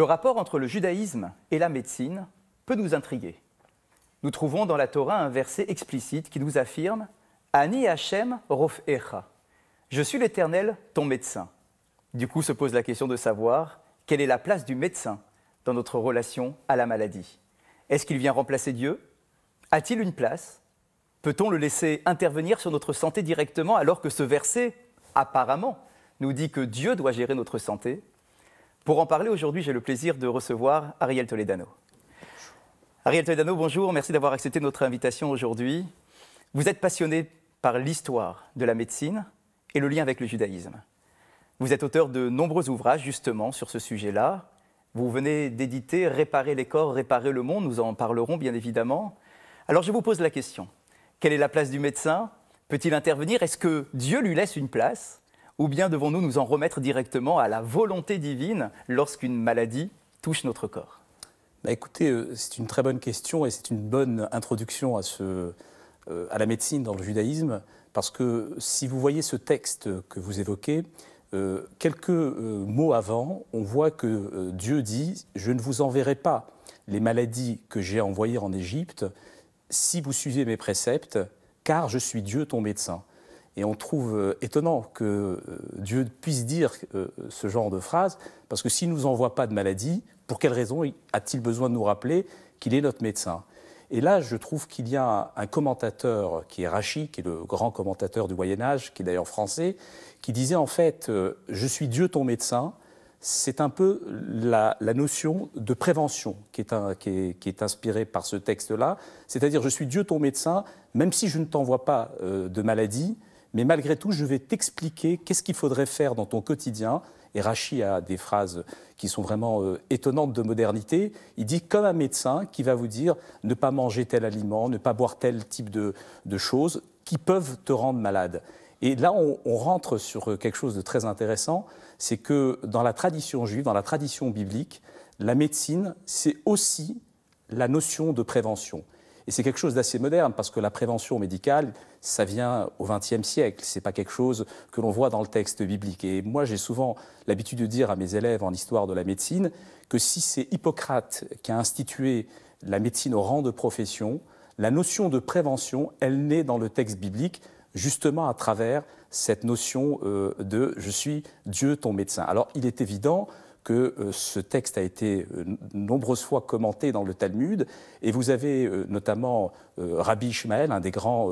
Le rapport entre le judaïsme et la médecine peut nous intriguer. Nous trouvons dans la Torah un verset explicite qui nous affirme Ani Hashem Roph Echa. Je suis l'Éternel, ton médecin. Du coup se pose la question de savoir quelle est la place du médecin dans notre relation à la maladie. Est-ce qu'il vient remplacer Dieu A-t-il une place Peut-on le laisser intervenir sur notre santé directement alors que ce verset, apparemment, nous dit que Dieu doit gérer notre santé pour en parler aujourd'hui, j'ai le plaisir de recevoir Ariel Toledano. Ariel Toledano, bonjour, merci d'avoir accepté notre invitation aujourd'hui. Vous êtes passionné par l'histoire de la médecine et le lien avec le judaïsme. Vous êtes auteur de nombreux ouvrages justement sur ce sujet-là. Vous venez d'éditer Réparer les corps, réparer le monde, nous en parlerons bien évidemment. Alors je vous pose la question, quelle est la place du médecin Peut-il intervenir Est-ce que Dieu lui laisse une place ou bien devons-nous nous en remettre directement à la volonté divine lorsqu'une maladie touche notre corps bah Écoutez, euh, c'est une très bonne question et c'est une bonne introduction euh, à, la médecine dans le judaïsme, parce que si vous voyez ce texte que vous évoquez, euh, quelques mots avant, on voit que Dieu dit Je ne vous enverrai pas les maladies que j'ai envoyées en Égypte si vous suivez mes préceptes, car je suis Dieu ton médecin. Et on trouve euh, étonnant que euh, Dieu puisse dire euh, ce genre de phrase, parce que s'il ne nous envoie pas de maladie, pour quelle raison a-t-il besoin de nous rappeler qu'il est notre médecin Et là, je trouve qu'il y a un commentateur qui est Rachi, qui est le grand commentateur du Moyen Âge, qui est d'ailleurs français, qui disait en fait, je suis Dieu ton médecin, c'est un peu la, notion de prévention qui est, inspirée par ce texte-là. C'est-à-dire, je suis Dieu ton médecin, même si je ne t'envoie pas de maladie, mais malgré tout, je vais t'expliquer qu'est-ce qu'il faudrait faire dans ton quotidien. Et Rachi a des phrases qui sont vraiment euh, étonnantes de modernité. Il dit comme un médecin qui va vous dire ne pas manger tel aliment, ne pas boire tel type de, choses qui peuvent te rendre malade. Et là, on rentre sur euh, quelque chose de très intéressant, c'est que dans la tradition juive, dans la tradition biblique, la médecine, c'est aussi la notion de prévention. Et c'est quelque chose d'assez moderne parce que la prévention médicale, ça vient au XXe siècle. Ce n'est pas quelque chose que l'on voit dans le texte biblique. Et moi, j'ai souvent l'habitude de dire à mes élèves en histoire de la médecine que si c'est Hippocrate qui a institué la médecine au rang de profession, la notion de prévention, elle naît dans le texte biblique justement à travers cette notion euh, de je suis Dieu ton médecin. Alors il est évident que euh, ce texte a été euh, nombreuses fois commenté dans le Talmud, et vous avez euh, notamment Rabbi Ishmael, un des grands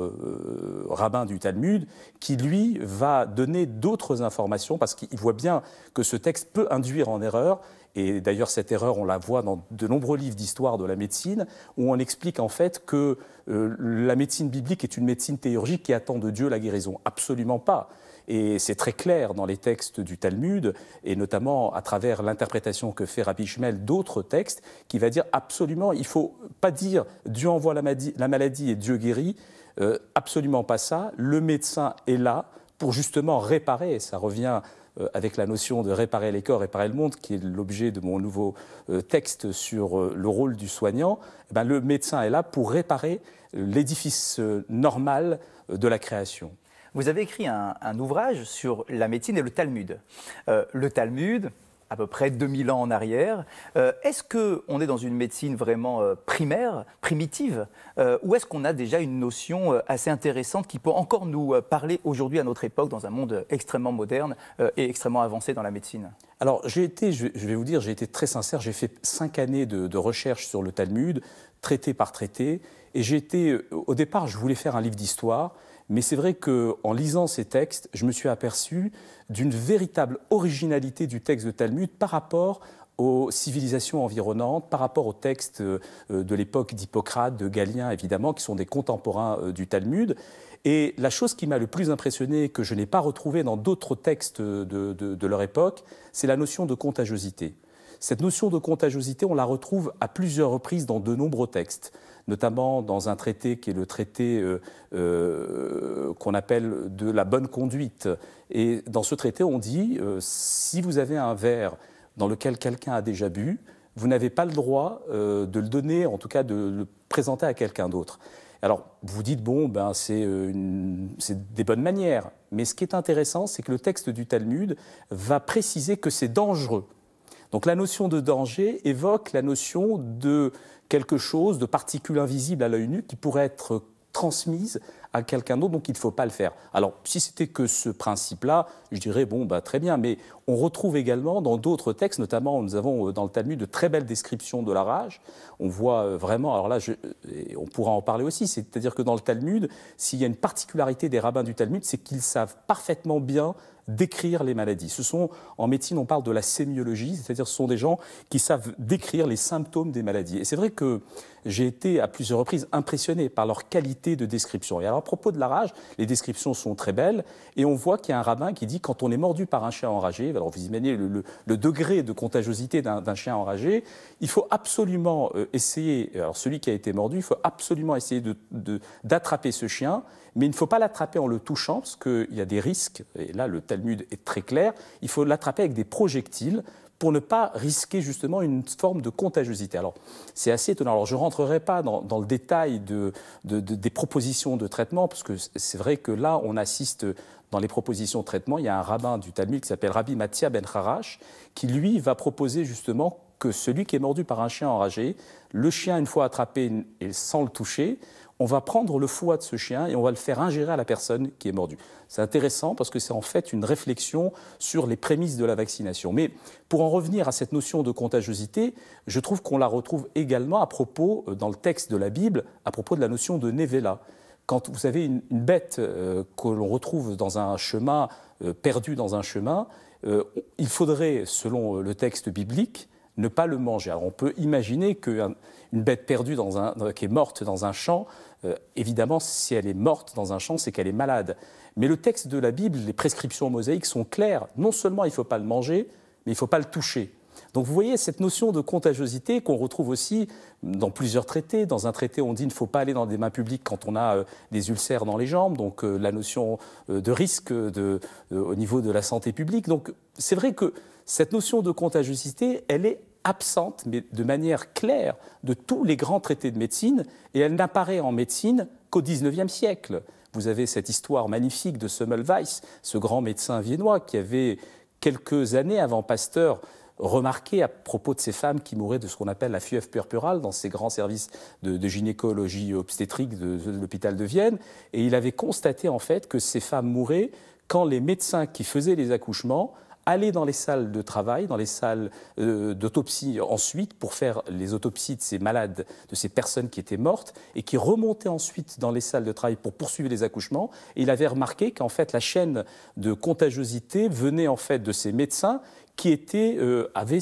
rabbins du Talmud, qui lui va donner d'autres informations, parce qu'il voit bien que ce texte peut induire en erreur, et d'ailleurs, cette erreur, on la voit dans de nombreux livres d'histoire de la médecine, où on explique en fait que la médecine biblique est une médecine théurgique qui attend de Dieu la guérison. Absolument pas. Et c'est très clair dans les textes du Talmud, et notamment à travers l'interprétation que fait Rabbi Shemel d'autres textes, qui va dire absolument, il ne faut pas dire Dieu envoie la maladie, et Dieu guérit, euh, absolument pas ça. Le médecin est là pour justement réparer, ça revient euh, avec la notion de réparer les corps, réparer le monde, qui est l'objet de mon nouveau euh, texte sur le rôle du soignant, eh ben, le médecin est là pour réparer l'édifice normal de la création vous avez écrit un, ouvrage sur la médecine et le Talmud. Euh, le Talmud, à peu près 2000 ans en arrière. Euh, est-ce qu'on est dans une médecine vraiment euh, primaire, primitive, ou est-ce qu'on a déjà une notion assez intéressante qui peut encore nous parler aujourd'hui à notre époque dans un monde extrêmement moderne et extrêmement avancé dans la médecine Alors j'ai été, je vais vous dire, j'ai été très sincère, j'ai fait cinq années de, de recherche sur le Talmud, traité par traité, et j'ai été, au départ je voulais faire un livre d'histoire, mais c'est vrai qu'en lisant ces textes, je me suis aperçu d'une véritable originalité du texte de Talmud par rapport aux civilisations environnantes, par rapport aux textes euh, de l'époque d'Hippocrate, de Galien évidemment, qui sont des contemporains euh, du Talmud. Et la chose qui m'a le plus impressionné, que je n'ai pas retrouvé dans d'autres textes euh, de, de, leur époque, c'est la notion de contagiosité. Cette notion de contagiosité, on la retrouve à plusieurs reprises dans de nombreux textes notamment dans un traité qui est le traité euh, euh, qu'on appelle de la bonne conduite. Et dans ce traité, on dit, euh, si vous avez un verre dans lequel quelqu'un a déjà bu, vous n'avez pas le droit de le donner, en tout cas de le présenter à quelqu'un d'autre. Alors, vous dites, bon, ben, c'est des bonnes manières, mais ce qui est intéressant, c'est que le texte du Talmud va préciser que c'est dangereux donc la notion de danger évoque la notion de quelque chose, de particule invisible à l'œil nu qui pourrait être transmise à quelqu'un d'autre, donc il ne faut pas le faire. Alors, si c'était que ce principe-là, je dirais, bon, bah, très bien, mais on retrouve également dans d'autres textes, notamment nous avons euh, dans le Talmud de très belles descriptions de la rage. On voit euh, vraiment, alors là, je, euh, on pourra en parler aussi, c'est-à-dire que dans le Talmud, s'il y a une particularité des rabbins du Talmud, c'est qu'ils savent parfaitement bien décrire les maladies. Ce sont, en médecine, on parle de la sémiologie, c'est-à-dire ce sont des gens qui savent décrire les symptômes des maladies. Et c'est vrai que j'ai été à plusieurs reprises impressionné par leur qualité de description. Et alors, à propos de la rage, les descriptions sont très belles, et on voit qu'il y a un rabbin qui dit quand on est mordu par un chien enragé, alors vous imaginez le, degré de contagiosité d'un chien enragé, il faut absolument euh, essayer, euh, alors celui qui a été mordu, il faut absolument essayer d'attraper de, d'attraper ce chien, mais il ne faut pas l'attraper en le touchant, parce qu'il y a des risques, et là le Talmud est très clair, il faut l'attraper avec des projectiles pour ne pas risquer justement une forme de contagiosité. Alors, c'est assez étonnant. Alors, je ne rentrerai pas dans, le détail de, des propositions de traitement, parce que c'est vrai que là, on assiste dans les propositions de traitement, il y a un rabbin du Talmud qui s'appelle Rabbi Mathia Ben Harash, qui lui va proposer justement que celui qui est mordu par un chien enragé, le chien, une fois attrapé et sans le toucher, on va prendre le foie de ce chien et on va le faire ingérer à la personne qui est mordue. C'est intéressant parce que c'est en fait une réflexion sur les prémices de la vaccination. Mais pour en revenir à cette notion de contagiosité, je trouve qu'on la retrouve également à propos, euh, dans le texte de la Bible, à propos de la notion de Nevela quand vous avez une, bête euh, que l'on retrouve dans un chemin, euh, perdue dans un chemin, euh, il faudrait, selon le texte biblique, ne pas le manger. Alors on peut imaginer qu'une bête perdue dans un, qui est morte dans un champ, évidemment, si elle est morte dans un champ, c'est qu'elle est malade. Mais le texte de la Bible, les prescriptions mosaïques sont claires. Non seulement il ne faut pas le manger, mais il ne faut pas le toucher. Donc vous voyez cette notion de contagiosité qu'on retrouve aussi dans plusieurs traités. Dans un traité, on dit qu'il ne faut pas aller dans des mains publiques quand on a euh, des ulcères dans les jambes, donc euh, la notion euh, de risque au niveau de la santé publique. Donc c'est vrai que cette notion de contagiosité, elle est absente, mais de manière claire, de tous les grands traités de médecine, et elle n'apparaît en médecine qu'au XIXe siècle. Vous avez cette histoire magnifique de Semmelweis, ce grand médecin viennois qui avait quelques années avant Pasteur remarqué à propos de ces femmes qui mouraient de ce qu'on appelle la fièvre purpurale dans ces grands services de, gynécologie euh, obstétrique de, l'hôpital de Vienne. Et il avait constaté en fait que ces femmes mouraient quand les médecins qui faisaient les accouchements allaient dans les salles de travail, dans les salles euh, d'autopsie ensuite, pour faire les autopsies de ces malades, de ces personnes qui étaient mortes, et qui remontaient ensuite dans les salles de travail pour poursuivre les accouchements. Et il avait remarqué qu'en fait, la chaîne de contagiosité venait en fait de ces médecins qui était, euh, avait,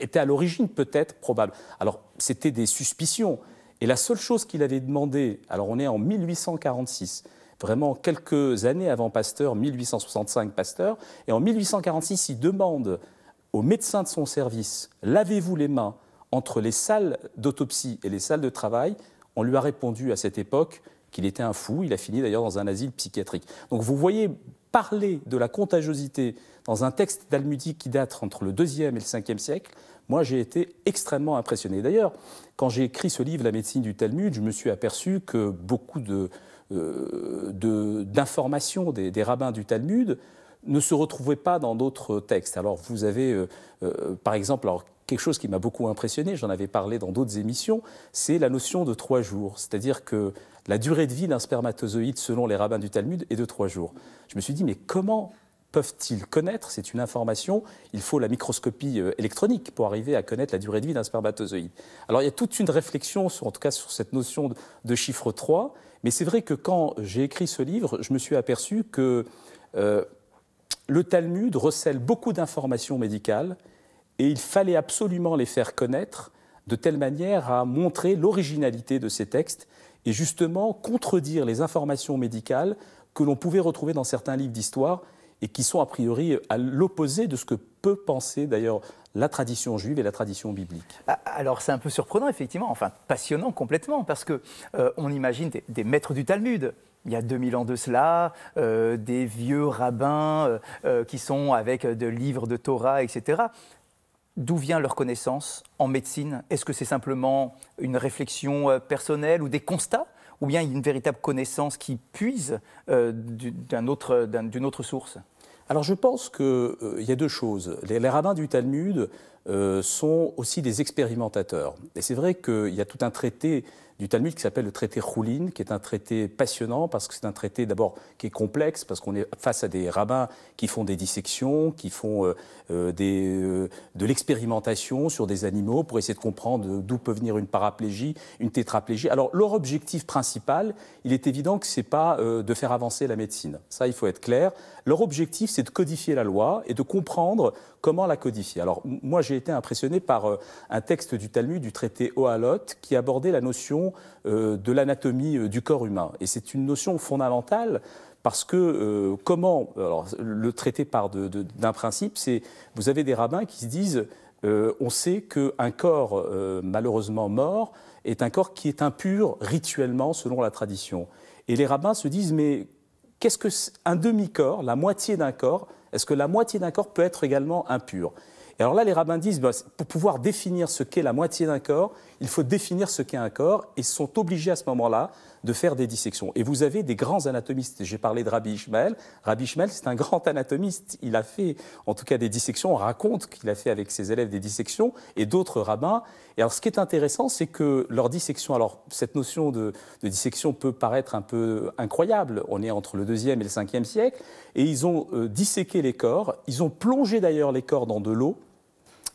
était à l'origine peut-être probable. Alors c'était des suspicions. Et la seule chose qu'il avait demandé, alors on est en 1846, vraiment quelques années avant Pasteur, 1865 Pasteur, et en 1846 il demande aux médecins de son service, lavez-vous les mains entre les salles d'autopsie et les salles de travail. On lui a répondu à cette époque qu'il était un fou, il a fini d'ailleurs dans un asile psychiatrique. Donc vous voyez parler de la contagiosité dans un texte talmudique qui date entre le 2e et le 5e siècle, moi j'ai été extrêmement impressionné. D'ailleurs, quand j'ai écrit ce livre, La médecine du Talmud, je me suis aperçu que beaucoup euh, d'informations des, rabbins du Talmud ne se retrouvaient pas dans d'autres textes. Alors vous avez, euh, euh, par exemple, alors, quelque chose qui m'a beaucoup impressionné, j'en avais parlé dans d'autres émissions, c'est la notion de trois jours. C'est-à-dire que la durée de vie d'un spermatozoïde, selon les rabbins du Talmud, est de trois jours. Je me suis dit, mais comment peuvent-ils connaître C'est une information, il faut la microscopie euh, électronique pour arriver à connaître la durée de vie d'un spermatozoïde. Alors il y a toute une réflexion, en tout cas sur cette notion de, chiffre 3, mais c'est vrai que quand j'ai écrit ce livre, je me suis aperçu que euh, le Talmud recèle beaucoup d'informations médicales et il fallait absolument les faire connaître de telle manière à montrer l'originalité de ces textes et justement contredire les informations médicales que l'on pouvait retrouver dans certains livres d'histoire et qui sont a priori à l'opposé de ce que peut penser d'ailleurs la tradition juive et la tradition biblique. Ah, alors c'est un peu surprenant effectivement, enfin passionnant complètement, parce que euh, imagine des, maîtres du Talmud, il y a 2000 ans de cela, euh, des vieux rabbins euh, qui sont avec des livres de Torah, etc. D'où vient leur connaissance en médecine Est-ce que c'est simplement une réflexion personnelle ou des constats ou bien il y a une véritable connaissance qui puise euh, d'une autre, source alors je pense qu'il euh, y a deux choses. Les, rabbins du Talmud euh, sont aussi des expérimentateurs. Et c'est vrai qu'il y a tout un traité du Talmud qui s'appelle le traité Roulin, qui est un traité passionnant parce que c'est un traité d'abord qui est complexe, parce qu'on est face à des rabbins qui font des dissections, qui font euh, euh, des, euh, de l'expérimentation sur des animaux pour essayer de comprendre d'où peut venir une paraplégie, une tétraplégie. Alors leur objectif principal, il est évident que ce n'est pas de faire avancer la médecine. Ça, il faut être clair. Leur objectif, c'est de codifier la loi et de comprendre comment la codifier. Alors moi, j'ai été impressionné par un texte du Talmud, du traité Ohalot, qui abordait la notion euh, de l'anatomie euh, du corps humain. Et c'est une notion fondamentale parce que euh, comment le traité part d'un principe, c'est vous avez des rabbins qui se disent on sait qu'un corps malheureusement mort est un corps qui est impur rituellement selon la tradition. Et les rabbins se disent mais qu'est-ce que un demi-corps, la moitié d'un corps, est-ce que la moitié d'un corps peut être également impur et alors là, les rabbins disent, bah, pour pouvoir définir ce qu'est la moitié d'un corps, il faut définir ce qu'est un corps, et sont obligés à ce moment-là de faire des dissections. Et vous avez des grands anatomistes. J'ai parlé de Rabbi Ishmael. Rabbi Ishmael, c'est un grand anatomiste. Il a fait, en tout cas, des dissections. On raconte qu'il a fait avec ses élèves des dissections et d'autres rabbins. Et alors, ce qui est intéressant, c'est que leur dissection, alors, cette notion de, dissection peut paraître un peu incroyable. On est entre le 2e et le 5e siècle. Et ils ont euh, disséqué les corps. Ils ont plongé d'ailleurs les corps dans de l'eau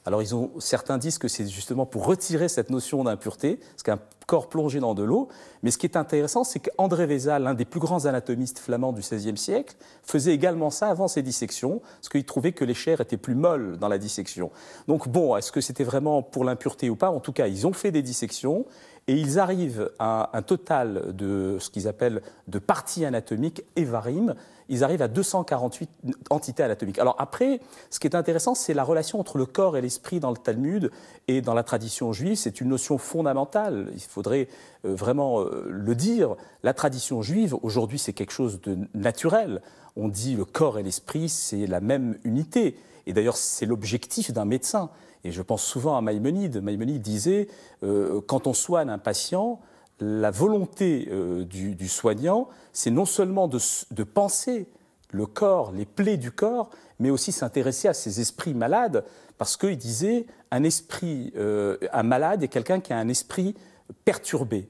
alors certains disent que c'est justement pour retirer cette notion d'impureté, parce qu'un corps plongé dans de l'eau. Mais ce qui est intéressant, c'est qu'André Vézal, l'un des plus grands anatomistes flamands du XVIe siècle, faisait également ça avant ses dissections, parce qu'il trouvait que les chairs étaient plus molles dans la dissection. Donc bon, est-ce que c'était vraiment pour l'impureté ou pas En tout cas, ils ont fait des dissections et ils arrivent à un total de ce qu'ils appellent de parties anatomiques évarimes, ils arrivent à 248 entités anatomiques. Alors après, ce qui est intéressant, c'est la relation entre le corps et l'esprit dans le Talmud et dans la tradition juive. C'est une notion fondamentale, il faudrait euh, vraiment euh, le dire. La tradition juive, aujourd'hui, c'est quelque chose de naturel. On dit le corps et l'esprit, c'est la même unité. Et d'ailleurs, c'est l'objectif d'un médecin. Et je pense souvent à Maïmonide. Maïmonide disait, euh, quand on soigne un patient, la volonté euh, du, soignant, c'est non seulement de, penser le corps, les plaies du corps, mais aussi s'intéresser à ces esprits malades, parce qu'il disait un esprit, euh, un malade est quelqu'un qui a un esprit perturbé,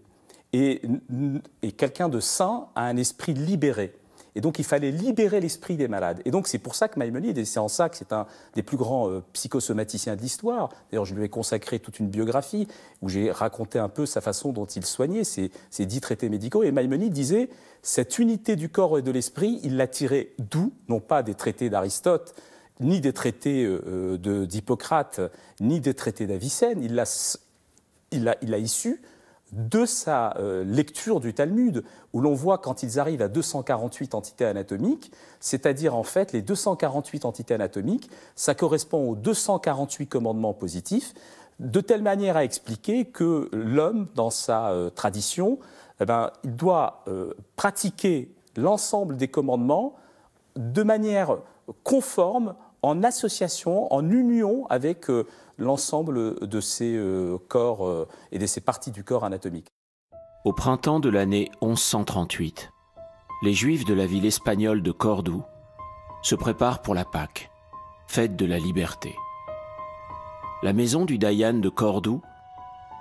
et, et quelqu'un de saint a un esprit libéré. Et donc, il fallait libérer l'esprit des malades. Et donc, c'est pour ça que Maïmonide, et c'est en ça que c'est un des plus grands euh, psychosomaticiens de l'histoire. D'ailleurs, je lui ai consacré toute une biographie où j'ai raconté un peu sa façon dont il soignait ses, dix traités médicaux. Et Maïmonide disait cette unité du corps et de l'esprit, il l'a tirée d'où Non pas des traités d'Aristote, ni des traités euh, euh, d'Hippocrate, ni des traités d'Avicenne. Il l'a il il issu de sa euh, lecture du Talmud, où l'on voit quand ils arrivent à 248 entités anatomiques, c'est-à-dire en fait les 248 entités anatomiques, ça correspond aux 248 commandements positifs, de telle manière à expliquer que l'homme, dans sa euh, tradition, eh ben, il doit euh, pratiquer l'ensemble des commandements de manière conforme en association, en union avec euh, l'ensemble de ces euh, corps euh, et de ces parties du corps anatomique. Au printemps de l'année 1138, les Juifs de la ville espagnole de Cordoue se préparent pour la Pâque, fête de la liberté. La maison du Dayan de Cordoue,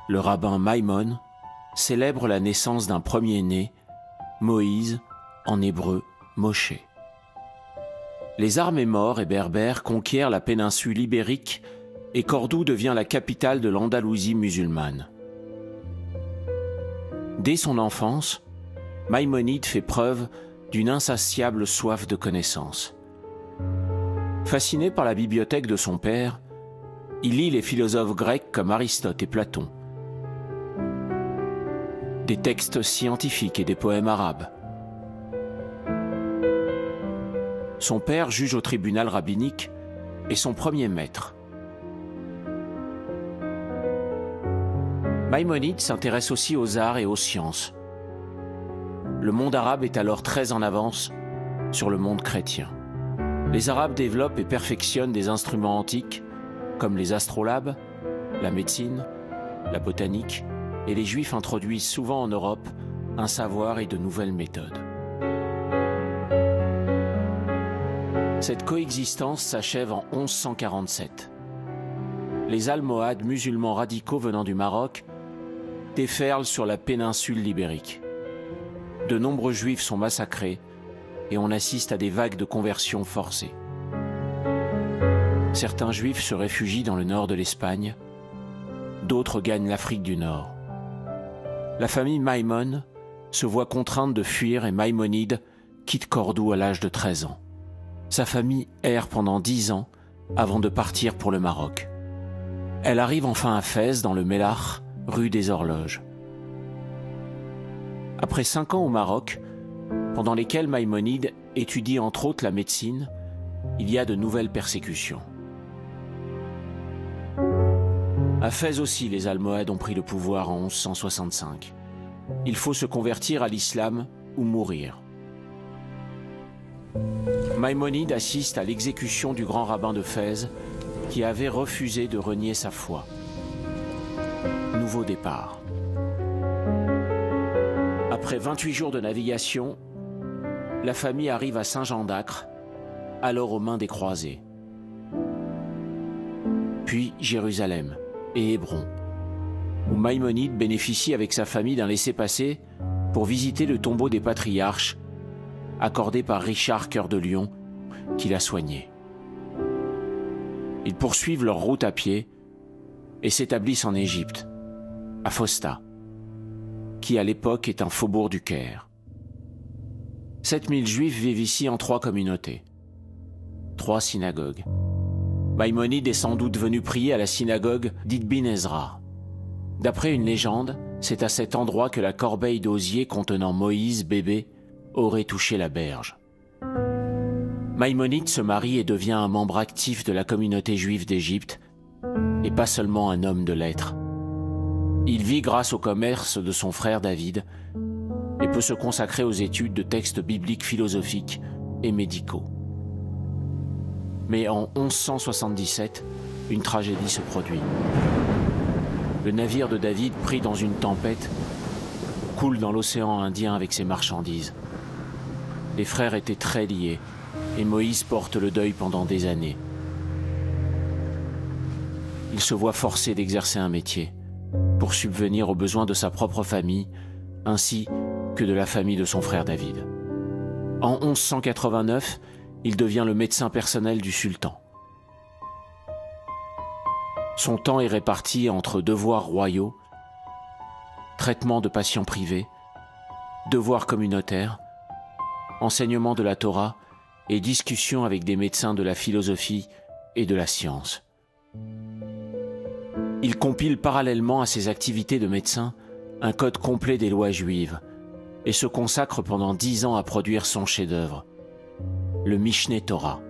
le rabbin Maimon, célèbre la naissance d'un premier-né, Moïse, en hébreu Moshe les armées maures et berbères conquièrent la péninsule ibérique et Cordoue devient la capitale de l'Andalousie musulmane. Dès son enfance, Maïmonide fait preuve d'une insatiable soif de connaissances. Fasciné par la bibliothèque de son père, il lit les philosophes grecs comme Aristote et Platon, des textes scientifiques et des poèmes arabes, Son père juge au tribunal rabbinique et son premier maître. Maïmonide s'intéresse aussi aux arts et aux sciences. Le monde arabe est alors très en avance sur le monde chrétien. Les Arabes développent et perfectionnent des instruments antiques comme les astrolabes, la médecine, la botanique, et les Juifs introduisent souvent en Europe un savoir et de nouvelles méthodes. Cette coexistence s'achève en 1147. Les Almohades, musulmans radicaux venant du Maroc, déferlent sur la péninsule libérique. De nombreux juifs sont massacrés et on assiste à des vagues de conversion forcées. Certains juifs se réfugient dans le nord de l'Espagne, d'autres gagnent l'Afrique du Nord. La famille Maimon se voit contrainte de fuir et Maimonide quitte Cordoue à l'âge de 13 ans sa famille erre pendant dix ans avant de partir pour le Maroc. Elle arrive enfin à Fès, dans le mélar rue des Horloges. Après cinq ans au Maroc, pendant lesquels Maïmonide étudie entre autres la médecine, il y a de nouvelles persécutions. À Fès aussi, les Almohades ont pris le pouvoir en 1165. Il faut se convertir à l'islam ou mourir. Maïmonide assiste à l'exécution du grand rabbin de Fès qui avait refusé de renier sa foi. Nouveau départ. Après 28 jours de navigation, la famille arrive à Saint-Jean d'Acre, alors aux mains des croisés. Puis Jérusalem et Hébron, où Maïmonide bénéficie avec sa famille d'un laissez-passer pour visiter le tombeau des patriarches accordé par Richard Cœur de Lyon, qui l'a soigné. Ils poursuivent leur route à pied et s'établissent en Égypte, à Fosta, qui à l'époque est un faubourg du Caire. 7000 juifs vivent ici en trois communautés, trois synagogues. Maïmonide est sans doute venu prier à la synagogue d'Idbin Ezra. D'après une légende, c'est à cet endroit que la corbeille d'osier contenant Moïse bébé aurait touché la berge. Maïmonide se marie et devient un membre actif de la communauté juive d'Égypte, et pas seulement un homme de lettres. Il vit grâce au commerce de son frère David et peut se consacrer aux études de textes bibliques philosophiques et médicaux. Mais en 1177, une tragédie se produit. Le navire de David, pris dans une tempête, coule dans l'océan Indien avec ses marchandises. Les frères étaient très liés, et Moïse porte le deuil pendant des années. Il se voit forcé d'exercer un métier pour subvenir aux besoins de sa propre famille, ainsi que de la famille de son frère David. En 1189, il devient le médecin personnel du sultan. Son temps est réparti entre devoirs royaux, traitement de patients privés, devoirs communautaires, enseignement de la Torah et discussion avec des médecins de la philosophie et de la science. Il compile parallèlement à ses activités de médecin un code complet des lois juives et se consacre pendant dix ans à produire son chef-d'œuvre, le Mishneh Torah,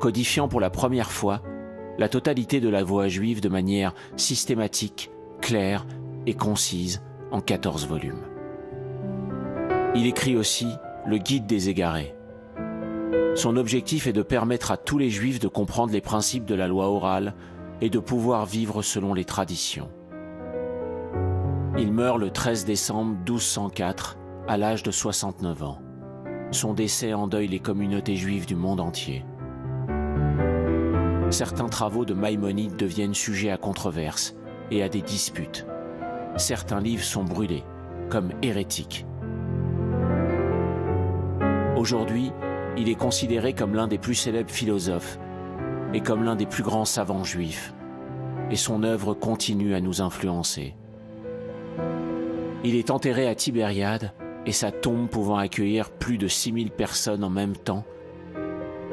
codifiant pour la première fois la totalité de la voie juive de manière systématique, claire et concise en 14 volumes. Il écrit aussi le guide des égarés. Son objectif est de permettre à tous les juifs de comprendre les principes de la loi orale et de pouvoir vivre selon les traditions. Il meurt le 13 décembre 1204 à l'âge de 69 ans. Son décès endeuille les communautés juives du monde entier. Certains travaux de Maïmonide deviennent sujets à controverses et à des disputes. Certains livres sont brûlés, comme hérétiques, Aujourd'hui, il est considéré comme l'un des plus célèbres philosophes et comme l'un des plus grands savants juifs, et son œuvre continue à nous influencer. Il est enterré à Tibériade, et sa tombe pouvant accueillir plus de 6000 personnes en même temps,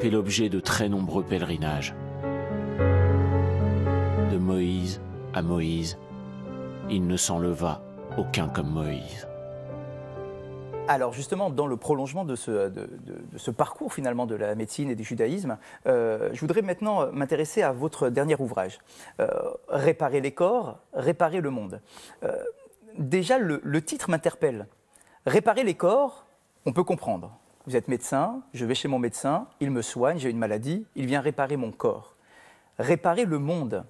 fait l'objet de très nombreux pèlerinages. De Moïse à Moïse, il ne s'enleva aucun comme Moïse. Alors justement, dans le prolongement de ce, parcours finalement de la médecine et du judaïsme, euh, je voudrais maintenant m'intéresser à votre dernier ouvrage, euh, Réparer les corps, réparer le monde. Euh, déjà, le, le titre m'interpelle. Réparer les corps, on peut comprendre. Vous êtes médecin, je vais chez mon médecin, il me soigne, j'ai une maladie, il vient réparer mon corps. Réparer le monde,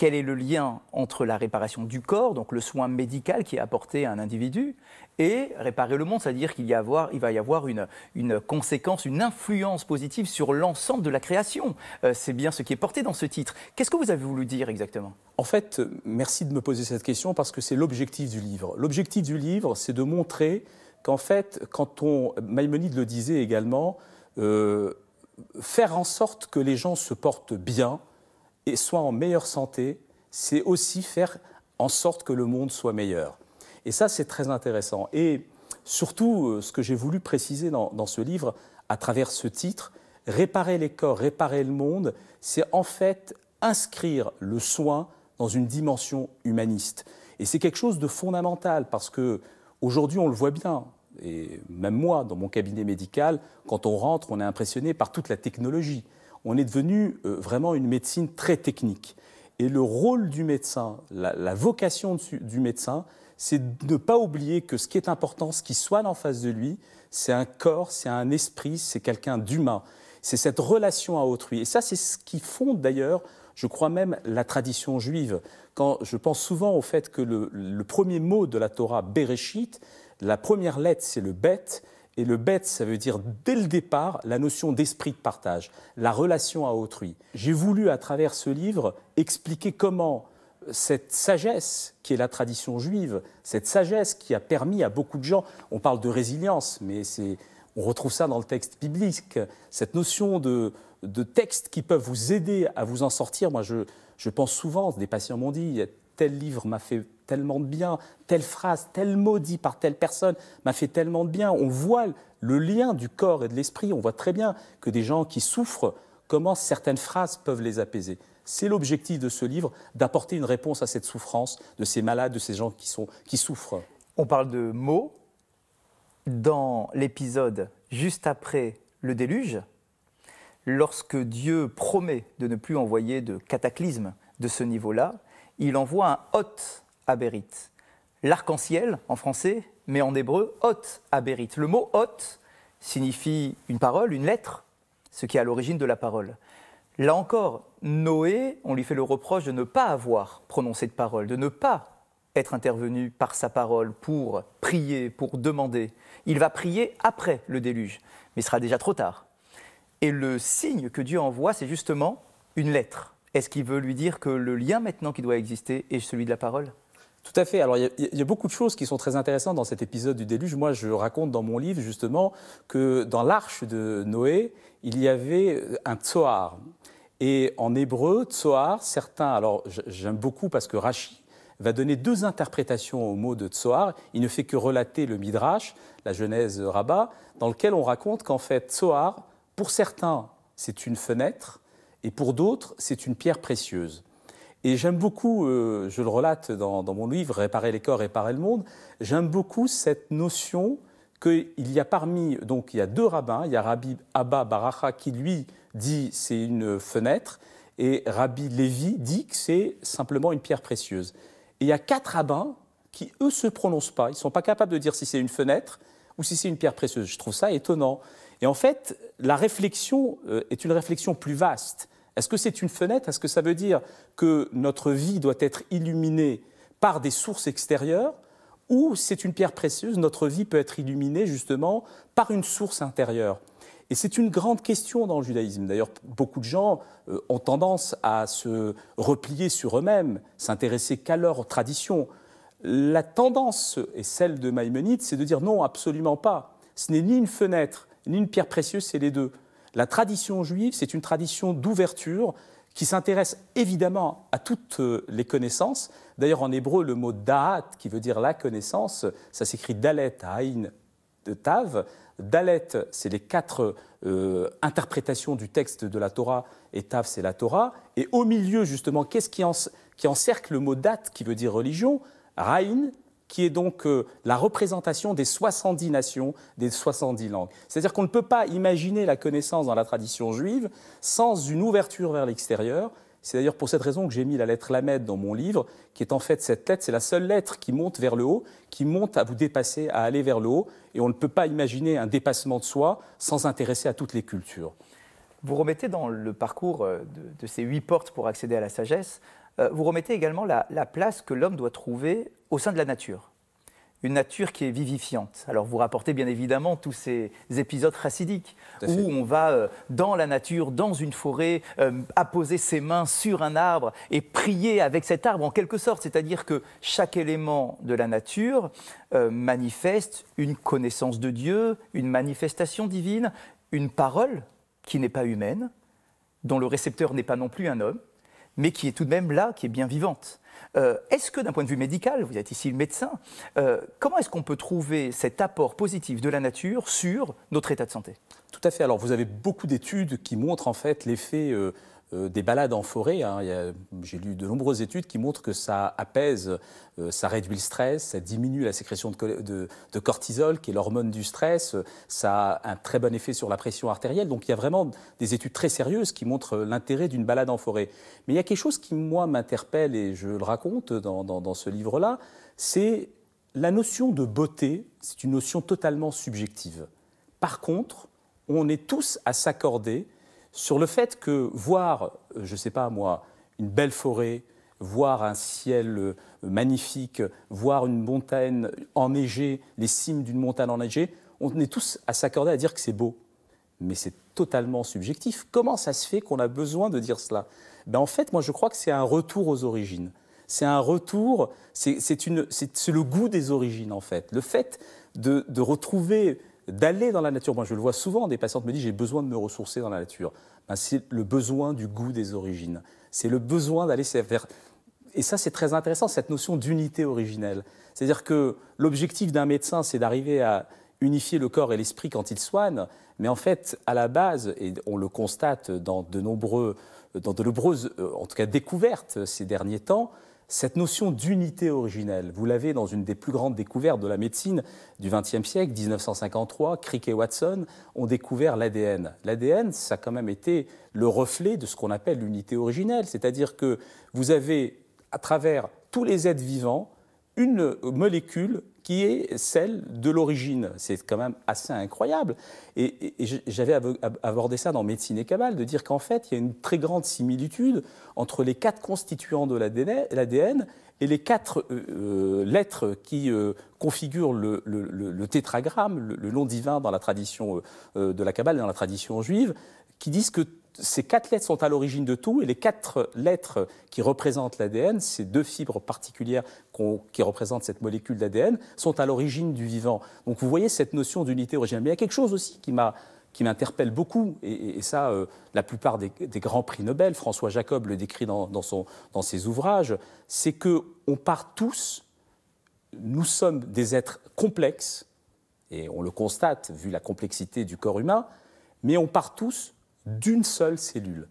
quel est le lien entre la réparation du corps, donc le soin médical qui est apporté à un individu, et réparer le monde, c'est-à-dire qu'il y il va y avoir une, une conséquence, une influence positive sur l'ensemble de la création. Euh, c'est bien ce qui est porté dans ce titre. Qu'est-ce que vous avez voulu dire exactement En fait, euh, merci de me poser cette question parce que c'est l'objectif du livre. L'objectif du livre, c'est de montrer qu'en fait, quand on, Maïmonide le disait également, euh, faire en sorte que les gens se portent bien, et soit en meilleure santé, c'est aussi faire en sorte que le monde soit meilleur. Et ça, c'est très intéressant. Et surtout, euh, ce que j'ai voulu préciser dans, ce livre, à travers ce titre, Réparer les corps, réparer le monde, c'est en fait inscrire le soin dans une dimension humaniste. Et c'est quelque chose de fondamental parce que aujourd'hui, on le voit bien, et même moi, dans mon cabinet médical, quand on rentre, on est impressionné par toute la technologie on est devenu euh, vraiment une médecine très technique. Et le rôle du médecin, la, vocation du médecin, c'est de ne pas oublier que ce qui est important, ce qui soigne en face de lui, c'est un corps, c'est un esprit, c'est quelqu'un d'humain. C'est cette relation à autrui. Et ça, c'est ce qui fonde d'ailleurs, je crois même, la tradition juive. Quand je pense souvent au fait que le, premier mot de la Torah, Bereshit, la première lettre, c'est le bet, et le bête ça veut dire dès le départ la notion d'esprit de partage, la relation à autrui. J'ai voulu, à travers ce livre, expliquer comment cette sagesse qui est la tradition juive, cette sagesse qui a permis à beaucoup de gens, on parle de résilience, mais c'est, on retrouve ça dans le texte biblique, cette notion de, de textes qui peuvent vous aider à vous en sortir. Moi, je, je pense souvent, des patients m'ont dit, tel livre m'a fait tellement de bien, telle phrase, tel mot dit par telle personne m'a fait tellement de bien. On voit le lien du corps et de l'esprit, on voit très bien que des gens qui souffrent, comment certaines phrases peuvent les apaiser. C'est l'objectif de ce livre, d'apporter une réponse à cette souffrance de ces malades, de ces gens qui, sont, qui souffrent. On parle de mots. Dans l'épisode juste après le déluge, lorsque Dieu promet de ne plus envoyer de cataclysme de ce niveau-là, il envoie un hot » à Bérite. L'arc-en-ciel, en français, mais en hébreu, hot » à Bérite. Le mot hot » signifie une parole, une lettre, ce qui est à l'origine de la parole. Là encore, Noé, on lui fait le reproche de ne pas avoir prononcé de parole, de ne pas être intervenu par sa parole pour prier, pour demander. Il va prier après le déluge, mais il sera déjà trop tard. Et le signe que Dieu envoie, c'est justement une lettre. Est-ce qu'il veut lui dire que le lien maintenant qui doit exister est celui de la parole tout à fait. Alors, il y, a beaucoup de choses qui sont très intéressantes dans cet épisode du déluge. Moi, je raconte dans mon livre, justement, que dans l'arche de Noé, il y avait euh, un tsoar. Et en hébreu, tsoar, certains. Alors, j'aime beaucoup parce que Rachi va donner deux interprétations au mot de tsoar. Il ne fait que relater le Midrash, la Genèse Rabba, dans lequel on raconte qu'en fait, tsoar, pour certains, c'est une fenêtre et pour d'autres, c'est une pierre précieuse. Et j'aime beaucoup, euh, je le relate dans, mon livre, Réparer les corps, réparer le monde, j'aime beaucoup cette notion qu'il y a parmi, donc il y a deux rabbins, il y a Rabbi Abba Baracha qui lui dit c'est une fenêtre, et Rabbi Lévi dit que c'est simplement une pierre précieuse. Et il y a quatre rabbins qui, eux, se prononcent pas, ils ne sont pas capables de dire si c'est une fenêtre ou si c'est une pierre précieuse. Je trouve ça étonnant. Et en fait, la réflexion euh, est une réflexion plus vaste. Est-ce que c'est une fenêtre Est-ce que ça veut dire que notre vie doit être illuminée par des sources extérieures ou c'est une pierre précieuse, notre vie peut être illuminée justement par une source intérieure et c'est une grande question dans le judaïsme. D'ailleurs, beaucoup de gens euh, ont tendance à se replier sur eux-mêmes, s'intéresser qu'à leur tradition. La tendance, et celle de Maïmonide, c'est de dire non, absolument pas. Ce n'est ni une fenêtre, ni une pierre précieuse, c'est les deux. La tradition juive, c'est une tradition d'ouverture qui s'intéresse évidemment à toutes euh, les connaissances. D'ailleurs, en hébreu, le mot da'at, qui veut dire la connaissance, ça s'écrit dalet, haïn, de tav. Dalet, c'est les quatre euh, interprétations du texte de la Torah, et tav, c'est la Torah. Et au milieu, justement, qu'est-ce qui, encercle le mot d'at qui veut dire religion Raïn, qui est donc euh, la représentation des 70 nations, des 70 langues. C'est-à-dire qu'on ne peut pas imaginer la connaissance dans la tradition juive sans une ouverture vers l'extérieur. C'est d'ailleurs pour cette raison que j'ai mis la lettre Lamed dans mon livre, qui est en fait cette lettre, c'est la seule lettre qui monte vers le haut, qui monte à vous dépasser, à aller vers le haut, et on ne peut pas imaginer un dépassement de soi sans s'intéresser à toutes les cultures. Vous remettez dans le parcours euh, de, ces huit portes pour accéder à la sagesse euh, vous remettez également la, place que l'homme doit trouver au sein de la nature. Une nature qui est vivifiante. Alors vous rapportez bien évidemment tous ces épisodes racidiques où on va euh, dans la nature, dans une forêt, apposer euh, ses mains sur un arbre et prier avec cet arbre en quelque sorte. C'est-à-dire que chaque élément de la nature manifeste une connaissance de Dieu, une manifestation divine, une parole qui n'est pas humaine, dont le récepteur n'est pas non plus un homme, mais qui est tout de même là, qui est bien vivante. Euh, est-ce que d'un point de vue médical, vous êtes ici le médecin, euh, comment est-ce qu'on peut trouver cet apport positif de la nature sur notre état de santé Tout à fait. Alors vous avez beaucoup d'études qui montrent en fait l'effet euh, euh, des balades en forêt. Hein. J'ai lu de nombreuses études qui montrent que ça apaise, euh, ça réduit le stress, ça diminue la sécrétion de, cortisol, qui est l'hormone du stress, ça a un très bon effet sur la pression artérielle. Donc il y a vraiment des études très sérieuses qui montrent l'intérêt d'une balade en forêt. Mais il y a quelque chose qui, moi, m'interpelle, et je le raconte dans ce livre-là, c'est la notion de beauté, c'est une notion totalement subjective. Par contre, on est tous à s'accorder sur le fait que voir, euh, je ne sais pas moi, une belle forêt, voir un ciel euh, magnifique, voir une montagne enneigée, les cimes d'une montagne enneigée, on est tous à s'accorder à dire que c'est beau. Mais c'est totalement subjectif. Comment ça se fait qu'on a besoin de dire cela ben En fait, moi je crois que c'est un retour aux origines. C'est un retour, c'est le goût des origines en fait. Le fait de retrouver d'aller dans la nature. Moi, je le vois souvent, des patientes me disent j'ai besoin de me ressourcer dans la nature. Ben, c'est le besoin du goût des origines. C'est le besoin d'aller vers. Et ça, c'est très intéressant, cette notion d'unité originelle. C'est-à-dire que l'objectif d'un médecin, c'est d'arriver à unifier le corps et l'esprit quand il soigne, mais en fait, à la base, et on le constate dans de dans de nombreuses, euh, en tout cas découvertes ces derniers temps, cette notion d'unité originelle, vous l'avez dans une des plus grandes découvertes de la médecine du XXe siècle, 1953, Crick et Watson ont découvert l'ADN. L'ADN, ça a quand même été le reflet de ce qu'on appelle l'unité originelle, c'est-à-dire que vous avez, à travers tous les êtres vivants, une molécule qui est celle de l'origine. C'est quand même assez incroyable. Et, j'avais abordé ça dans Médecine et Cabale, de dire qu'en fait, il y a une très grande similitude entre les quatre constituants de l'ADN et les quatre euh, euh, lettres qui euh, configurent le, tétragramme, le, nom divin dans la tradition de la Kabbale, dans la tradition juive, qui disent que ces quatre lettres sont à l'origine de tout, et les quatre lettres qui représentent l'ADN, ces deux fibres particulières qui représentent cette molécule d'ADN, sont à l'origine du vivant. Donc vous voyez cette notion d'unité originale. Mais il y a quelque chose aussi qui m'a qui m'interpelle beaucoup, et, ça, euh, la plupart des, grands prix Nobel, François Jacob le décrit dans, dans, son, dans ses ouvrages, c'est que on part tous, nous sommes des êtres complexes, et on le constate vu la complexité du corps humain, mais on part tous Mmh. d'une seule cellule.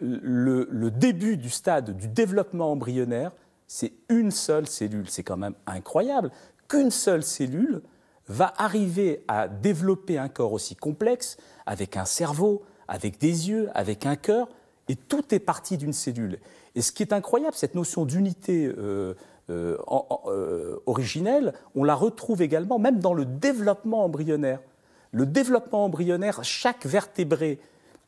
Le, début du stade du développement embryonnaire, c'est une seule cellule. C'est quand même incroyable qu'une seule cellule va arriver à développer un corps aussi complexe, avec un cerveau, avec des yeux, avec un cœur, et tout est parti d'une cellule. Et ce qui est incroyable, cette notion d'unité euh, euh, euh, originelle, on la retrouve également même dans le développement embryonnaire. Le développement embryonnaire, chaque vertébré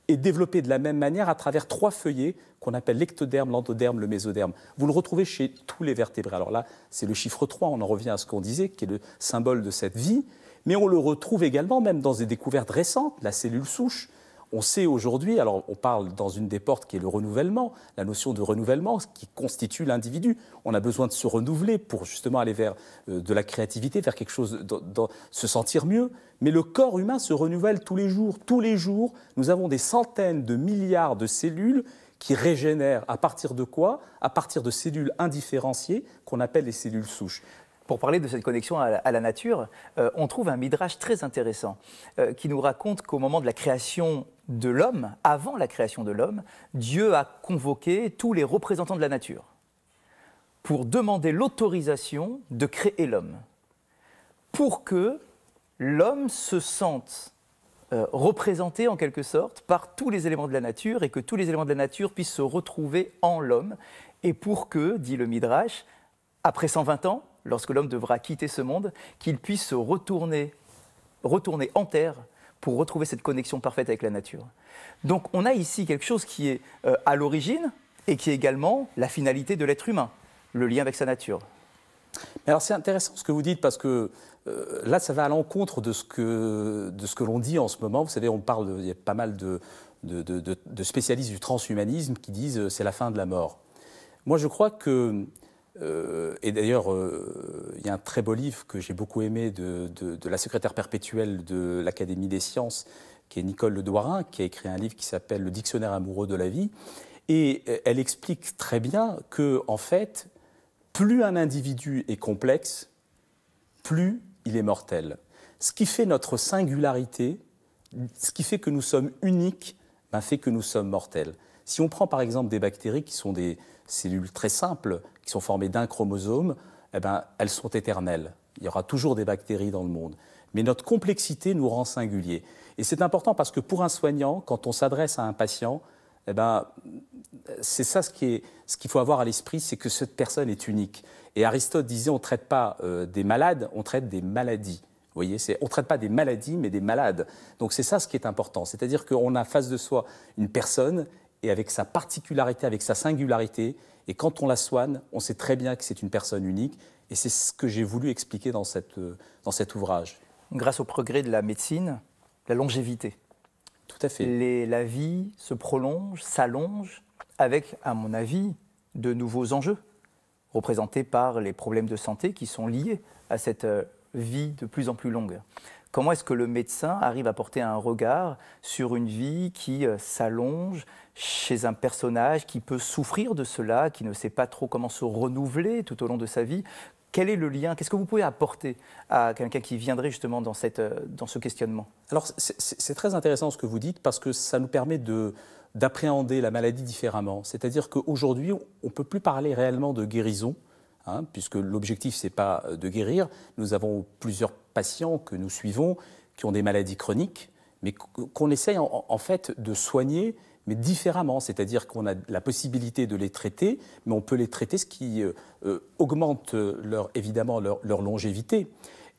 est développé de la même manière à travers trois feuillets qu'on appelle l'ectoderme, l'endoderme, le mésoderme. Vous le retrouvez chez tous les vertébrés. Alors là, c'est le chiffre 3, on en revient à ce qu'on disait, qui est le symbole de cette vie, mais on le retrouve également même dans des découvertes récentes, la cellule souche, on sait aujourd'hui, alors on parle dans une des portes qui est le renouvellement, la notion de renouvellement qui constitue l'individu. On a besoin de se renouveler pour justement aller vers euh, de la créativité, vers quelque chose, se sentir mieux. Mais le corps humain se renouvelle tous les jours. Tous les jours, nous avons des centaines de milliards de cellules qui régénèrent. À partir de quoi À partir de cellules indifférenciées qu'on appelle les cellules souches pour parler de cette connexion à la, nature, euh, on trouve un midrash très intéressant euh, qui nous raconte qu'au moment de la création de l'homme, avant la création de l'homme, Dieu a convoqué tous les représentants de la nature pour demander l'autorisation de créer l'homme, pour que l'homme se sente euh, représenté en quelque sorte par tous les éléments de la nature et que tous les éléments de la nature puissent se retrouver en l'homme, et pour que, dit le midrash, après 120 ans, lorsque l'homme devra quitter ce monde, qu'il puisse se retourner, retourner en terre pour retrouver cette connexion parfaite avec la nature. Donc on a ici quelque chose qui est euh, à l'origine et qui est également la finalité de l'être humain, le lien avec sa nature. Mais alors c'est intéressant ce que vous dites parce que euh, là ça va à l'encontre de ce que, que l'on dit en ce moment. Vous savez, on parle, il y a pas mal de, de spécialistes du transhumanisme qui disent euh, c'est la fin de la mort. Moi je crois que euh, et d'ailleurs, euh, il y a un très beau livre que j'ai beaucoup aimé de, la secrétaire perpétuelle de l'Académie des sciences, qui est Nicole Douarin, qui a écrit un livre qui s'appelle Le dictionnaire amoureux de la vie. Et euh, elle explique très bien que, en fait, plus un individu est complexe, plus il est mortel. Ce qui fait notre singularité, ce qui fait que nous sommes uniques, ben, fait que nous sommes mortels. Si on prend par exemple des bactéries qui sont des, cellules très simples, qui sont formées d'un chromosome, eh ben, elles sont éternelles. Il y aura toujours des bactéries dans le monde. Mais notre complexité nous rend singuliers. Et c'est important parce que pour un soignant, quand on s'adresse à un patient, eh ben, c'est ça ce qu'il faut avoir à l'esprit, c'est que cette personne est unique. Et Aristote disait, on ne traite pas euh, des malades, on traite des maladies. Vous voyez, on ne traite pas des maladies, mais des malades. Donc c'est ça ce qui est important. C'est-à-dire qu'on a face de soi une personne et avec sa particularité, avec sa singularité. Et quand on la soigne, on sait très bien que c'est une personne unique. Et c'est ce que j'ai voulu expliquer dans, euh, cet ouvrage. Grâce au progrès de la médecine, la longévité. Tout à fait. la vie se prolonge, s'allonge, avec, à mon avis, de nouveaux enjeux, représentés par les problèmes de santé qui sont liés à cette euh, vie de plus en plus longue. Comment est-ce que le médecin arrive à porter un regard sur une vie qui euh, s'allonge, chez un personnage qui peut souffrir de cela, qui ne sait pas trop comment se renouveler tout au long de sa vie. Quel est le lien Qu'est-ce que vous pouvez apporter à quelqu'un qui viendrait justement dans, euh, ce questionnement Alors c'est très intéressant ce que vous dites parce que ça nous permet d'appréhender la maladie différemment. C'est-à-dire qu'aujourd'hui, on ne peut plus parler réellement de guérison, hein, puisque l'objectif, ce n'est pas euh, de guérir. Nous avons plusieurs patients que nous suivons qui ont des maladies chroniques, mais qu'on essaye en fait de soigner mais différemment, c'est-à-dire qu'on a la possibilité de les traiter, mais on peut les traiter ce qui euh, euh, augmente leur, évidemment leur, longévité,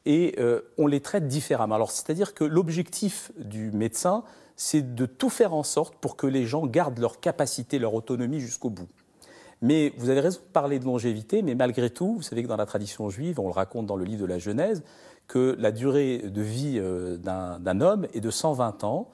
et euh, on les traite différemment. Alors c'est-à-dire que l'objectif du médecin, c'est de tout faire en sorte pour que les gens gardent leur capacité, leur autonomie jusqu'au bout. Mais vous avez raison de parler de longévité, mais malgré tout, vous savez que dans la tradition juive, on le raconte dans le livre de la Genèse, que la durée de vie d'un homme est de 120 ans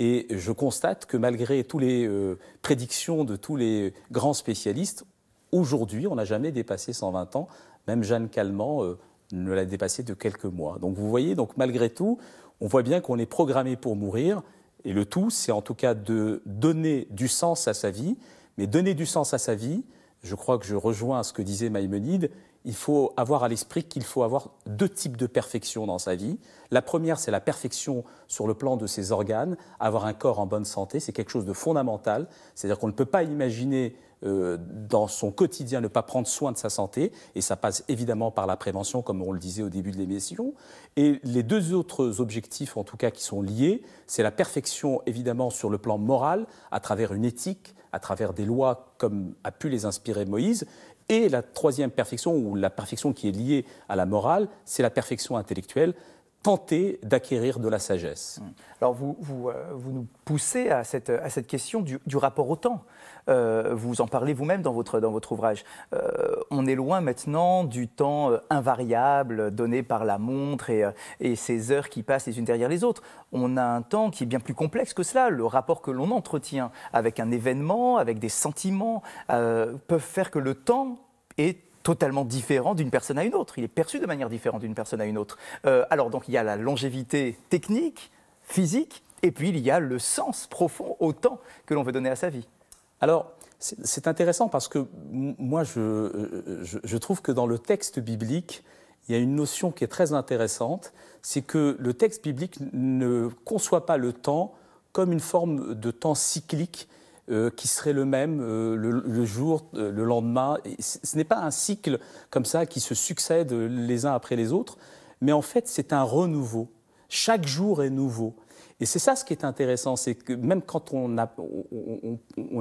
et je constate que malgré toutes les euh, prédictions de tous les grands spécialistes, aujourd'hui, on n'a jamais dépassé 120 ans. Même Jeanne Calment euh, ne l'a dépassé de quelques mois. Donc vous voyez, donc malgré tout, on voit bien qu'on est programmé pour mourir. Et le tout, c'est en tout cas de donner du sens à sa vie. Mais donner du sens à sa vie, je crois que je rejoins ce que disait Maïmonide, il faut avoir à l'esprit qu'il faut avoir deux types de perfection dans sa vie. La première, c'est la perfection sur le plan de ses organes. Avoir un corps en bonne santé, c'est quelque chose de fondamental. C'est-à-dire qu'on ne peut pas imaginer euh, dans son quotidien ne pas prendre soin de sa santé. Et ça passe évidemment par la prévention, comme on le disait au début de l'émission. Et les deux autres objectifs, en tout cas, qui sont liés, c'est la perfection, évidemment, sur le plan moral, à travers une éthique, à travers des lois comme a pu les inspirer Moïse, et la troisième perfection, ou la perfection qui est liée à la morale, c'est la perfection intellectuelle, tenter d'acquérir de la sagesse. Hum. Alors vous, vous, euh, vous nous poussez à cette, à cette question du, du, rapport au temps. Euh, vous en parlez vous-même dans votre, dans votre ouvrage. Euh, on est loin maintenant du temps invariable donné par la montre et, et ces heures qui passent les unes derrière les autres. On a un temps qui est bien plus complexe que cela. Le rapport que l'on entretient avec un événement, avec des sentiments, peuvent faire que le temps est totalement différent d'une personne à une autre. Il est perçu de manière différente d'une personne à une autre. Euh, alors donc il y a la longévité technique, physique, et puis il y a le sens profond au temps que l'on veut donner à sa vie. Alors c'est intéressant parce que moi euh, je, je, trouve que dans le texte biblique, il y a une notion qui est très intéressante, c'est que le texte biblique ne conçoit pas le temps comme une forme de temps cyclique euh, qui serait le même euh, le, jour, euh, le lendemain. ce n'est pas un cycle comme ça qui se succède les uns après les autres, mais en fait c'est un renouveau. Chaque jour est nouveau. Et c'est ça ce qui est intéressant, c'est que même quand on,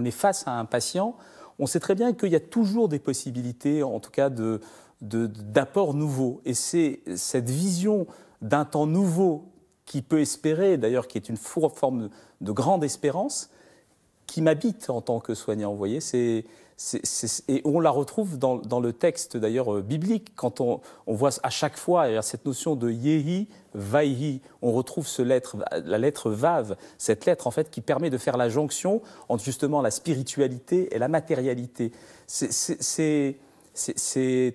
est face à un patient, on sait très bien qu'il y a toujours des possibilités, en tout cas, d'apports nouveaux. Et c'est cette vision d'un temps nouveau qui peut espérer, d'ailleurs qui est une forme de grande espérance, qui m'habite en tant que soignant. Vous voyez, c'est et on la retrouve dans, le texte d'ailleurs euh, biblique, quand on, voit à chaque fois cette notion de Yehi, Vaihi, on retrouve ce lettre, la lettre Vav, cette lettre en fait qui permet de faire la jonction entre justement la spiritualité et la matérialité. C'est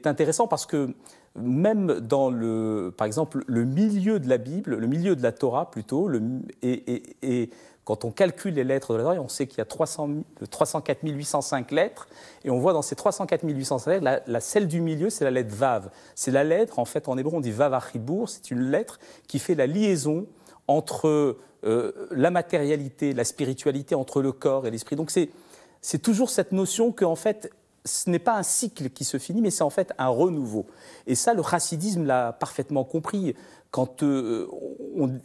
intéressant parce que même dans le, par exemple, le milieu de la Bible, le milieu de la Torah plutôt, le, et, et quand on calcule les lettres de Torah, on sait qu'il y a 300, 304 805 lettres, et on voit dans ces 304 805 lettres, la, celle du milieu, c'est la lettre vav. C'est la lettre, en fait, en hébreu, on dit vav achibour, c'est une lettre qui fait la liaison entre euh, la matérialité, la spiritualité, entre le corps et l'esprit. Donc c'est toujours cette notion que, en fait, ce n'est pas un cycle qui se finit, mais c'est en fait un renouveau. Et ça, le racidisme l'a parfaitement compris. Quand euh,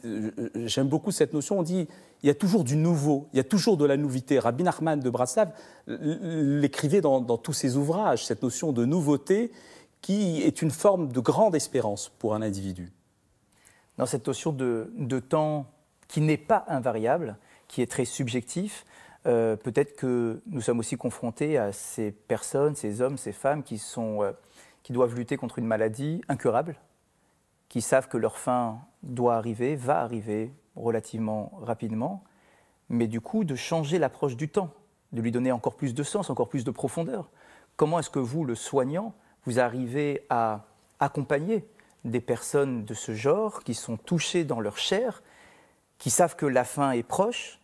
euh, j'aime beaucoup cette notion, on dit il y a toujours du nouveau, il y a toujours de la nouveauté. Rabbi Nachman de Braslav l'écrivait dans, tous ses ouvrages, cette notion de nouveauté qui est une forme de grande espérance pour un individu. Dans cette notion de, temps qui n'est pas invariable, qui est très subjectif, euh, peut-être que nous sommes aussi confrontés à ces personnes, ces hommes, ces femmes qui, euh, qui doivent lutter contre une maladie incurable, qui savent que leur fin doit arriver, va arriver, relativement rapidement, mais du coup de changer l'approche du temps, de lui donner encore plus de sens, encore plus de profondeur. Comment est-ce que vous, le soignant, vous arrivez à accompagner des personnes de ce genre qui sont touchées dans leur chair, qui savent que la fin est proche,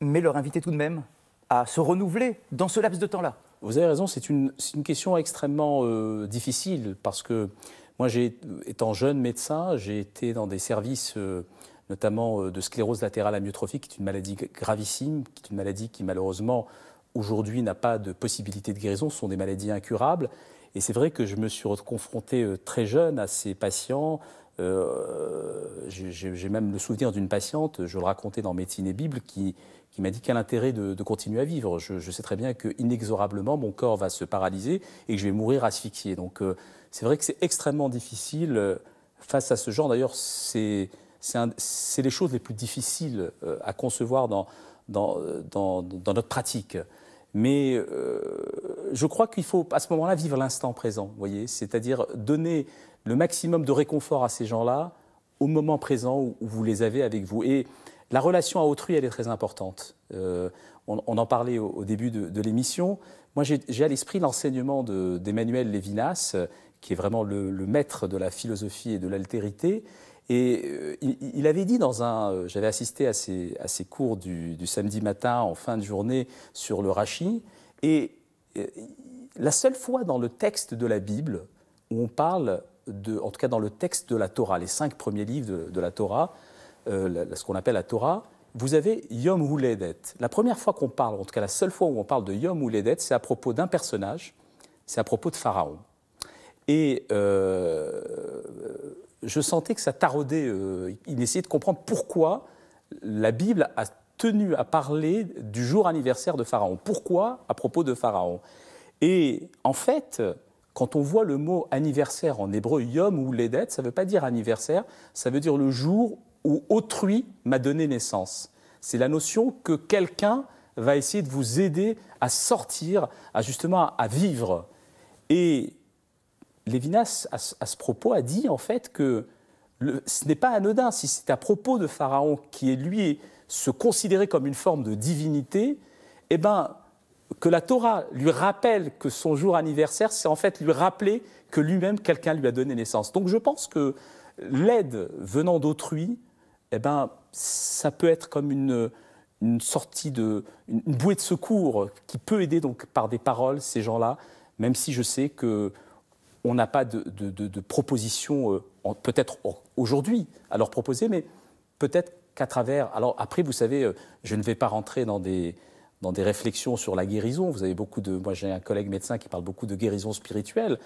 mais leur inviter tout de même à se renouveler dans ce laps de temps-là Vous avez raison, c'est une, question extrêmement euh, difficile parce que moi, étant jeune médecin, j'ai été dans des services euh, notamment euh, de sclérose latérale amyotrophique, qui est une maladie gravissime, qui est une maladie qui malheureusement aujourd'hui n'a pas de possibilité de guérison, ce sont des maladies incurables. Et c'est vrai que je me suis confronté euh, très jeune à ces patients. Euh, j'ai même le souvenir d'une patiente, je le racontais dans Médecine et Bible, qui, m'a dit quel intérêt de, continuer à vivre. Je, sais très bien que inexorablement mon corps va se paralyser et que je vais mourir asphyxié. Donc c'est vrai que c'est extrêmement difficile face à ce genre. D'ailleurs, c'est c'est les choses les plus difficiles euh, à concevoir euh, dans, notre pratique. Mais euh, je crois qu'il faut à ce moment-là vivre l'instant présent, c'est-à-dire donner le maximum de réconfort à ces gens-là au moment présent où, vous les avez avec vous. Et la relation à autrui, elle est très importante. on, en parlait au, début de, l'émission. Moi, j'ai à l'esprit l'enseignement d'Emmanuel Lévinas, qui est vraiment le maître de la philosophie et de l'altérité, et euh, il, avait dit dans un. Euh, j'avais assisté à ses, à cours du, du, samedi matin en fin de journée sur le rachis. Et euh, la seule fois dans le texte de la Bible où on parle, de, en tout cas dans le texte de la Torah, les cinq premiers livres de, la Torah, ce qu'on appelle la Torah, vous avez Yom Houledet. La première fois qu'on parle, en tout cas la seule fois où on parle de Yom Houledet, c'est à propos d'un personnage, c'est à propos de Pharaon. Et je sentais que ça taraudait. Euh, il essayait de comprendre pourquoi la Bible a tenu à parler du jour anniversaire de Pharaon. Pourquoi à propos de Pharaon Et en fait, quand on voit le mot anniversaire en hébreu, yom ou ledet, ça ne veut pas dire anniversaire, ça veut dire le jour où autrui m'a donné naissance. C'est la notion que quelqu'un va essayer de vous aider à sortir, à justement à vivre. Et Lévinas, à, ce propos, a dit en fait que ce n'est pas anodin si c'est à propos de Pharaon qui est lui se considérer comme une forme de divinité, eh ben, que la Torah lui rappelle que son jour anniversaire, c'est en fait lui rappeler que lui-même, quelqu'un lui a donné naissance. Donc je pense que l'aide venant d'autrui, eh ben, ça peut être comme une, une sortie de une bouée de secours qui peut aider donc par des paroles ces gens-là, même si je sais que on n'a pas de, proposition, euh, peut-être aujourd'hui, à leur proposer, mais peut-être qu'à travers. Alors après, vous savez, euh, je ne vais pas rentrer dans des, dans des réflexions sur la guérison. Vous avez beaucoup de. Moi, j'ai un collègue médecin qui parle beaucoup de guérison spirituelle.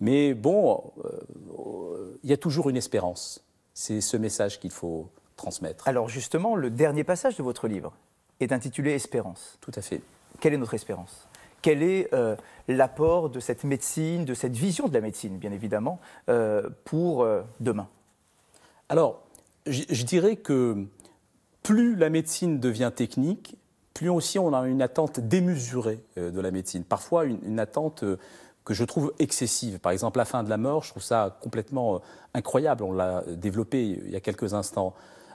Mais bon, euh, il y a toujours une espérance. C'est ce message qu'il faut transmettre. Alors justement, le dernier passage de votre livre est intitulé Espérance. Tout à fait. Quelle est notre espérance quel est euh, l'apport de cette médecine, de cette vision de la médecine, bien évidemment, euh, pour euh, demain Alors, je, dirais que plus la médecine devient technique, plus aussi on a une attente démesurée de la médecine, parfois une attente que je trouve excessive. Par exemple, la fin de la mort, je trouve ça complètement incroyable, on l'a développé il y a quelques instants.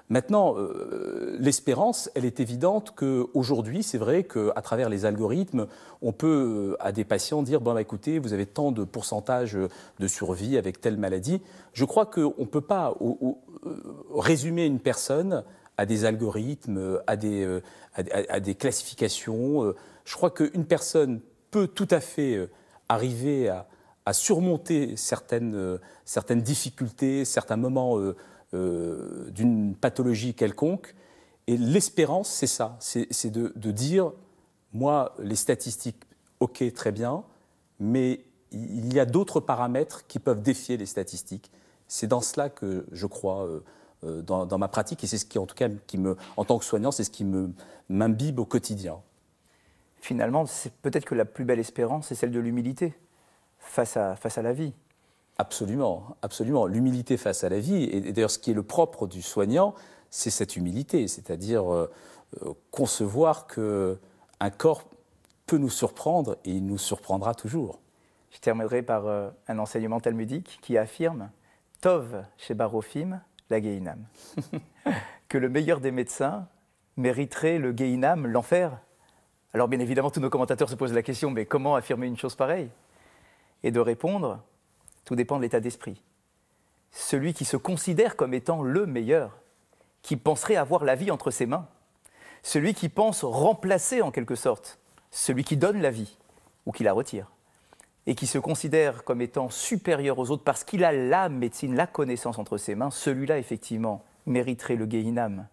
Maintenant, euh, l'espérance, elle est évidente qu'aujourd'hui, c'est vrai qu'à travers les algorithmes, on peut euh, à des patients dire, bon, bah, écoutez, vous avez tant de pourcentage de survie avec telle maladie. Je crois qu'on ne peut pas euh, résumer une personne à des algorithmes, à des, classifications. Je crois qu'une personne peut tout à fait arriver à, surmonter certaines, certaines difficultés, certains moments euh, d'une pathologie quelconque. Et l'espérance, c'est ça, c'est de, dire, moi, les statistiques, ok, très bien, mais il y a d'autres paramètres qui peuvent défier les statistiques. C'est dans cela que je crois euh, euh, dans, ma pratique, et c'est ce qui, en tout cas, qui me, en tant que soignant, c'est ce qui m'imbibe au quotidien. Finalement, c'est peut-être que la plus belle espérance, c'est celle de l'humilité face à, face à la vie. Absolument, absolument. L'humilité face à la vie, et, d'ailleurs ce qui est le propre du soignant, c'est cette humilité, c'est-à-dire euh, euh, concevoir que un corps peut nous surprendre et il nous surprendra toujours. Je terminerai par euh, un enseignement talmudique qui affirme Tov chez Barofim, la Geinam. que le meilleur des médecins mériterait le Geinam, l'enfer. Alors bien évidemment, tous nos commentateurs se posent la question, mais comment affirmer une chose pareille Et de répondre, tout dépend de l'état d'esprit. Celui qui se considère comme étant le meilleur, qui penserait avoir la vie entre ses mains, celui qui pense remplacer en quelque sorte celui qui donne la vie ou qui la retire, et qui se considère comme étant supérieur aux autres parce qu'il a la médecine, la connaissance entre ses mains, celui-là effectivement mériterait le Gehinam.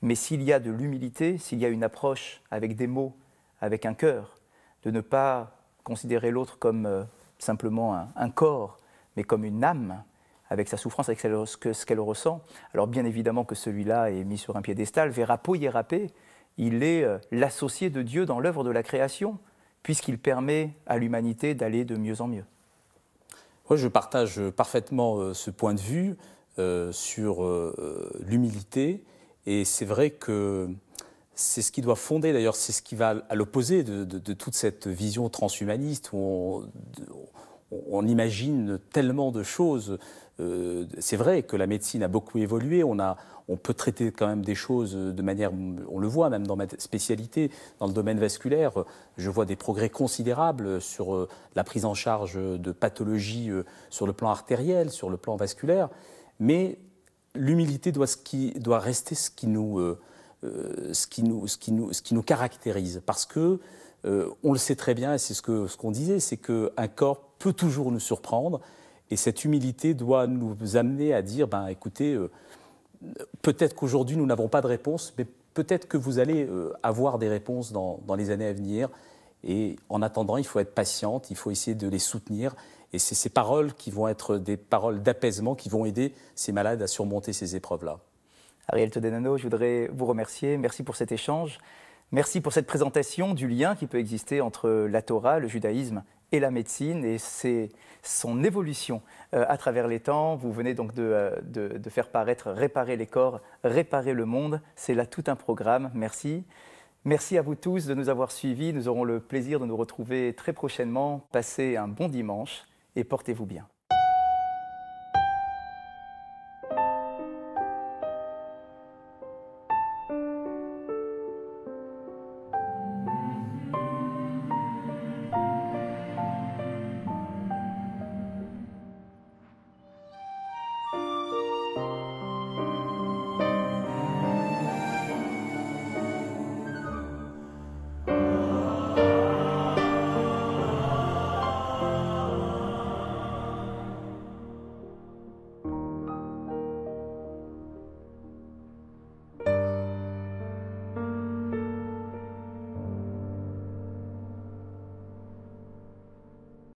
Mais s'il y a de l'humilité, s'il y a une approche avec des mots, avec un cœur, de ne pas considérer l'autre comme euh, simplement un corps, mais comme une âme, avec sa souffrance, avec ce qu'elle ressent. Alors bien évidemment que celui-là est mis sur un piédestal, Verapo Ierape, il est euh, l'associé de Dieu dans l'œuvre de la création, puisqu'il permet à l'humanité d'aller de mieux en mieux. Moi, je partage parfaitement euh, ce point de vue euh, sur l'humilité, et c'est vrai que c'est ce qui doit fonder, d'ailleurs, c'est ce qui va à l'opposé de, toute cette vision transhumaniste où on imagine tellement de choses. Euh, c'est vrai que la médecine a beaucoup évolué. On, a, on peut traiter quand même des choses de manière, on le voit même dans ma spécialité, dans le domaine vasculaire, je vois des progrès considérables sur euh, la prise en charge de pathologies euh, sur le plan artériel, sur le plan vasculaire. Mais l'humilité doit, doit rester ce qui ce qui nous caractérise, parce que euh, on le sait très bien, et c'est ce qu'on disait, c'est qu'un corps peut toujours nous surprendre, et cette humilité doit nous amener à dire, ben, écoutez, euh, peut-être qu'aujourd'hui nous n'avons pas de réponse, mais peut-être que vous allez euh, avoir des réponses dans, dans, les années à venir, et en attendant, il faut être patiente, il faut essayer de les soutenir, et c'est ces paroles qui vont être des paroles d'apaisement qui vont aider ces malades à surmonter ces épreuves-là. Ariel Todenano, je voudrais vous remercier, merci pour cet échange. Merci pour cette présentation du lien qui peut exister entre la Torah, le judaïsme et la médecine et c'est son évolution euh, à travers les temps. Vous venez donc euh, de, de, faire paraître Réparer les corps, réparer le monde. C'est là tout un programme. Merci. Merci à vous tous de nous avoir suivis. Nous aurons le plaisir de nous retrouver très prochainement. Passez un bon dimanche et portez-vous bien.